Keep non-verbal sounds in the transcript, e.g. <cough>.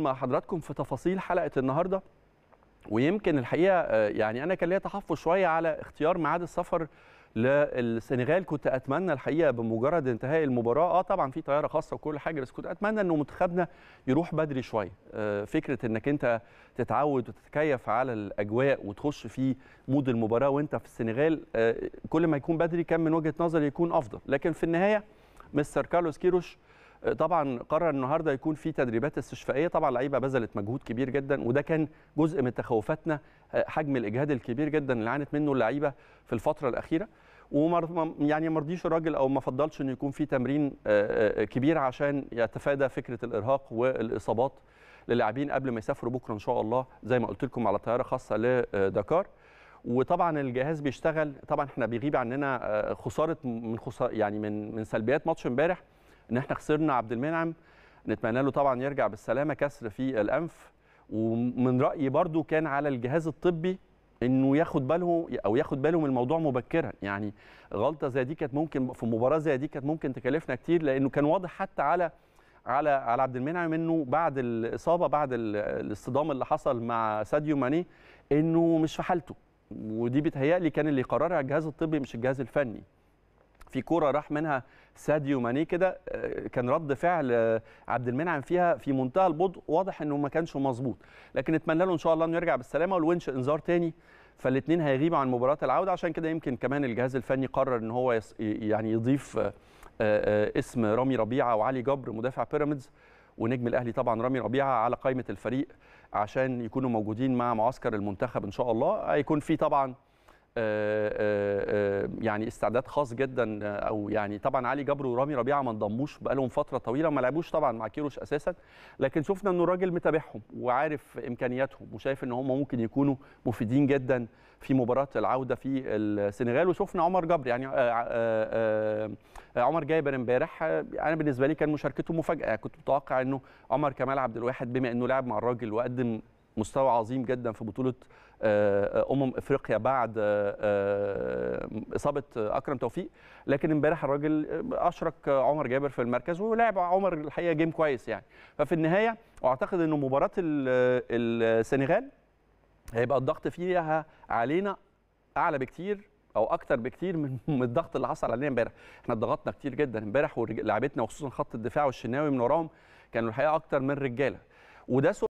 مع حضراتكم في تفاصيل حلقه النهارده ويمكن الحقيقه آه، يعني انا كان ليا تحفظ شويه على اختيار ميعاد السفر للسنغال كنت اتمنى الحقيقه بمجرد انتهاء المباراه اه طبعا في طياره خاصه وكل حاجه بس كنت اتمنى انه منتخبنا يروح بدري شويه آه، فكره انك انت تتعود وتتكيف على الاجواء وتخش في مود المباراه وانت في السنغال آه، كل ما يكون بدري كان من وجهه نظري يكون افضل لكن في النهايه مستر كارلوس كيروش طبعا قرر النهارده يكون في تدريبات استشفائيه طبعا اللعيبه بذلت مجهود كبير جدا وده كان جزء من تخوفاتنا آه، حجم الاجهاد الكبير جدا اللي عانت منه اللعيبه في الفتره الاخيره ومر يعني ما رضيش الراجل او ما فضلش انه يكون في تمرين آه، آه، كبير عشان يتفادى فكره الارهاق والاصابات للاعبين قبل ما يسافروا بكره ان شاء الله زي ما قلت لكم على طياره خاصه لدكار وطبعا الجهاز بيشتغل طبعا احنا بيغيب عننا خساره من خسارة يعني من من سلبيات ماتش امبارح ان احنا خسرنا عبد المنعم نتمنى له طبعا يرجع بالسلامه كسر في الانف ومن رايي برضو كان على الجهاز الطبي انه ياخد باله او ياخد باله من الموضوع مبكرا يعني غلطه زي دي كانت ممكن في مباراه زي دي كانت ممكن تكلفنا كتير لانه كان واضح حتى على على على عبد المنعم انه بعد الاصابه بعد الاصطدام اللي حصل مع ساديو ماني انه مش في حالته ودي بتهيألي كان اللي يقررها الجهاز الطبي مش الجهاز الفني في كوره راح منها ساديو ماني كده آه، كان رد فعل آه، عبد المنعم فيها في منتهى البطء واضح انه ما كانش مظبوط لكن نتمنى له ان شاء الله انه يرجع بالسلامه والونش انذار تاني فالاثنين هيغيبوا عن مباراه العوده عشان كده يمكن كمان الجهاز الفني قرر ان هو يعني يضيف آه، اسم رامي ربيعه وعلي جبر مدافع بيراميدز ونجم الاهلي طبعا رامي ربيعه على قائمه الفريق عشان يكونوا موجودين مع معسكر المنتخب ان شاء الله هيكون في طبعا آه، آه، آه، يعني استعداد خاص جدا او يعني طبعا علي جبر ورامي ربيعه ما انضموش بقالهم فتره طويله ما لعبوش طبعا مع كيروش اساسا لكن شفنا انه الراجل متابعهم وعارف امكانياتهم وشايف ان هم ممكن يكونوا مفيدين جدا في مباراه العوده في السنغال وشفنا عمر جبر يعني عمر جابر امبارح انا بالنسبه لي كان مشاركته مفاجاه يعني كنت متوقع انه عمر كمال عبد الواحد بما انه لعب مع الراجل وقدم مستوى عظيم جدا في بطوله آه، آه، امم افريقيا بعد آه، اصابه اكرم توفيق لكن امبارح الراجل اشرك عمر جابر في المركز ولعب عمر الحقيقه جيم كويس يعني ففي النهايه اعتقد ان مباراه السنغال هيبقى الضغط فيها علينا اعلى بكتير او اكتر بكتير من <laughs> الضغط اللي حصل علينا امبارح احنا ضغطنا كتير جدا امبارح ولعبتنا وخصوصا خط الدفاع والشناوي من وراهم كانوا الحقيقه اكتر من رجاله وده